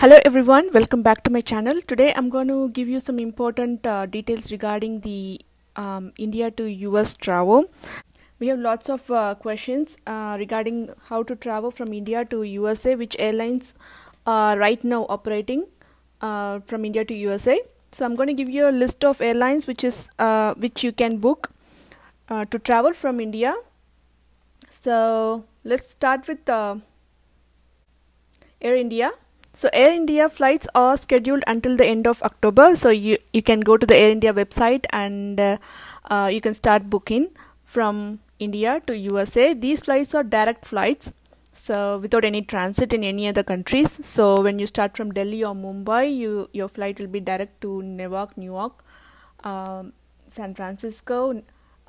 Hello everyone, welcome back to my channel. Today I'm going to give you some important uh, details regarding the um, India to US travel. We have lots of uh, questions uh, regarding how to travel from India to USA, which airlines are right now operating uh, from India to USA. So I'm going to give you a list of airlines which is uh, which you can book uh, to travel from India. So let's start with Air India. So Air India flights are scheduled until the end of October. So you, you can go to the Air India website and uh, uh, you can start booking from India to USA. These flights are direct flights. So without any transit in any other countries. So when you start from Delhi or Mumbai, you your flight will be direct to Newark, New York, um, San Francisco,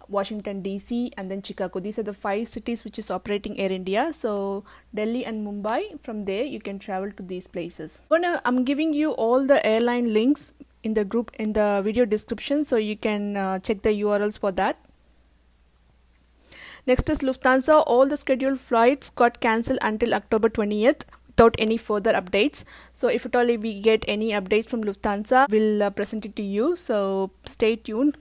Washington DC, and then Chicago. These are the five cities which is operating Air India. So Delhi and Mumbai. From there, you can travel to these places. Gonna, I'm giving you all the airline links in the group in the video description, so you can uh, check the URLs for that. Next is Lufthansa. All the scheduled flights got cancelled until October 20th without any further updates. So if at all we get any updates from Lufthansa, we'll uh, present it to you. So stay tuned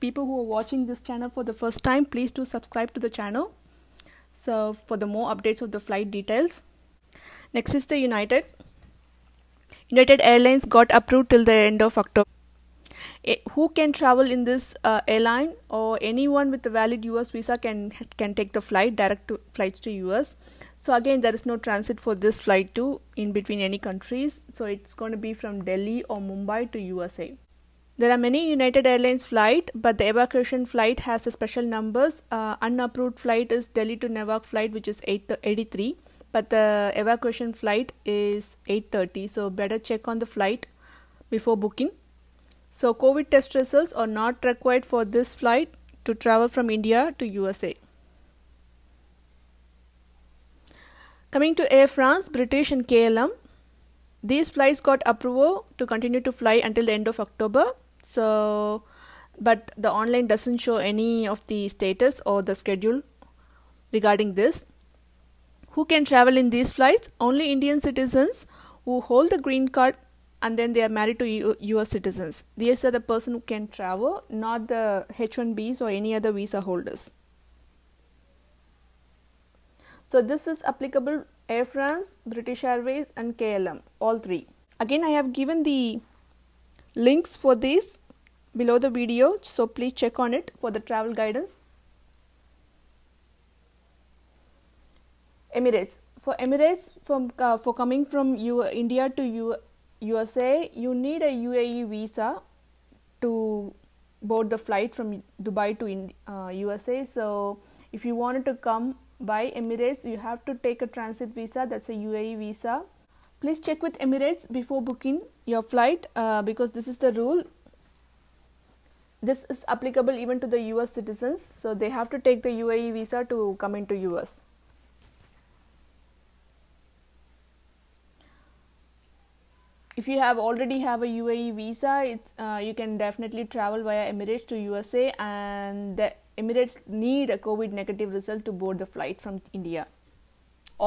people who are watching this channel for the first time please do subscribe to the channel so for the more updates of the flight details next is the united united airlines got approved till the end of october who can travel in this uh, airline or anyone with a valid US visa can can take the flight direct to, flights to US. So again, there is no transit for this flight to in between any countries. So it's going to be from Delhi or Mumbai to USA. There are many United Airlines flight, but the evacuation flight has a special numbers. Uh, unapproved flight is Delhi to Newark flight, which is 883, but the evacuation flight is 830. So better check on the flight before booking. So COVID test results are not required for this flight to travel from India to USA. Coming to Air France, British and KLM, these flights got approval to continue to fly until the end of October so but the online doesn't show any of the status or the schedule regarding this who can travel in these flights only indian citizens who hold the green card and then they are married to U US citizens. These are the person who can travel, not the H1Bs or any other visa holders. So this is applicable Air France, British Airways and KLM, all three. Again, I have given the links for these below the video so please check on it for the travel guidance emirates for emirates from uh, for coming from U india to U usa you need a uae visa to board the flight from dubai to uh, usa so if you wanted to come by emirates you have to take a transit visa that's a uae visa please check with emirates before booking your flight uh, because this is the rule this is applicable even to the us citizens so they have to take the uae visa to come into us if you have already have a uae visa it's, uh, you can definitely travel via emirates to usa and the emirates need a covid negative result to board the flight from india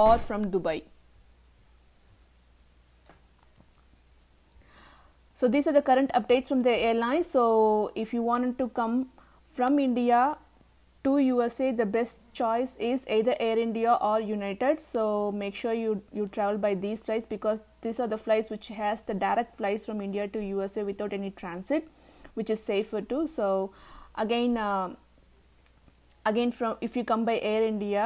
or from dubai So these are the current updates from the airlines. So if you wanted to come from India to USA, the best choice is either Air India or United. So make sure you you travel by these flights because these are the flights which has the direct flights from India to USA without any transit, which is safer too. So again. Uh, again from if you come by air india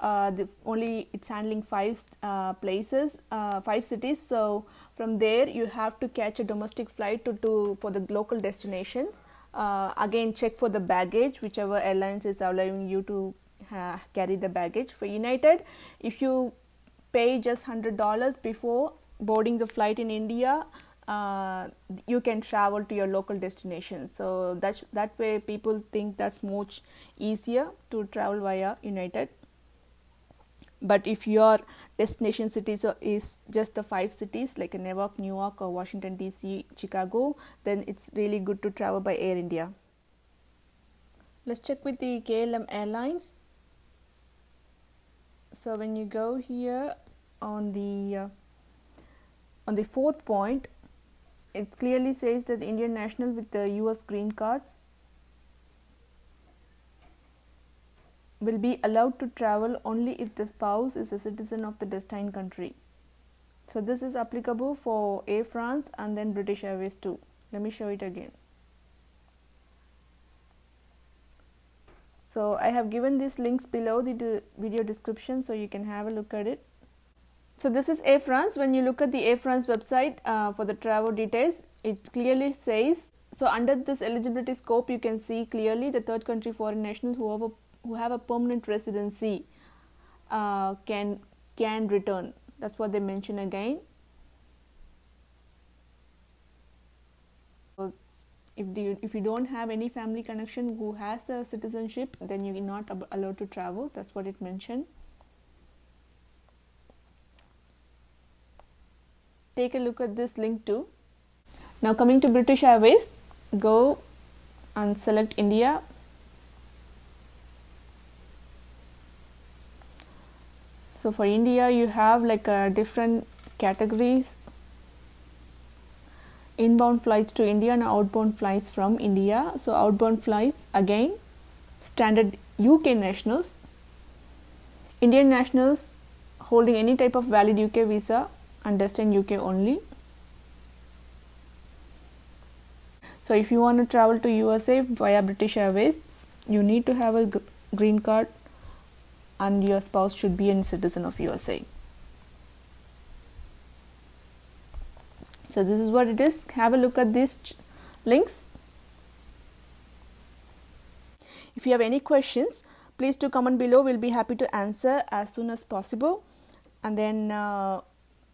uh, the only it's handling five uh, places uh, five cities so from there you have to catch a domestic flight to, to for the local destinations uh, again check for the baggage whichever airlines is allowing you to carry the baggage for united if you pay just hundred dollars before boarding the flight in india uh, you can travel to your local destination so that's that way people think that's much easier to travel via united but if your destination cities is just the five cities like Newark, New York, or Washington DC, Chicago, then it's really good to travel by Air India. Let's check with the KLM Airlines. So when you go here on the uh, on the fourth point, it clearly says that Indian national with the U.S. green cards will be allowed to travel only if the spouse is a citizen of the destined country. So this is applicable for Air France and then British Airways too. Let me show it again. So I have given these links below the video description so you can have a look at it. So this is Air France. When you look at the Air France website uh, for the travel details, it clearly says so under this eligibility scope you can see clearly the third country foreign nationals who have a who have a permanent residency uh, can can return. That's what they mention again. If you if you don't have any family connection who has a citizenship, then you're not allowed to travel. That's what it mentioned. Take a look at this link too. Now coming to British Airways, go and select India so for india you have like uh, different categories inbound flights to india and outbound flights from india so outbound flights again standard uk nationals indian nationals holding any type of valid uk visa understand uk only so if you want to travel to usa via british airways you need to have a green card and your spouse should be a citizen of USA. So this is what it is. Have a look at these links. If you have any questions, please do comment below. We'll be happy to answer as soon as possible. And then uh,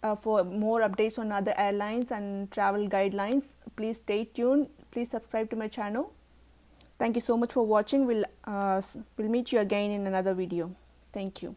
uh, for more updates on other airlines and travel guidelines, please stay tuned. Please subscribe to my channel. Thank you so much for watching. We'll, uh, we'll meet you again in another video. Thank you.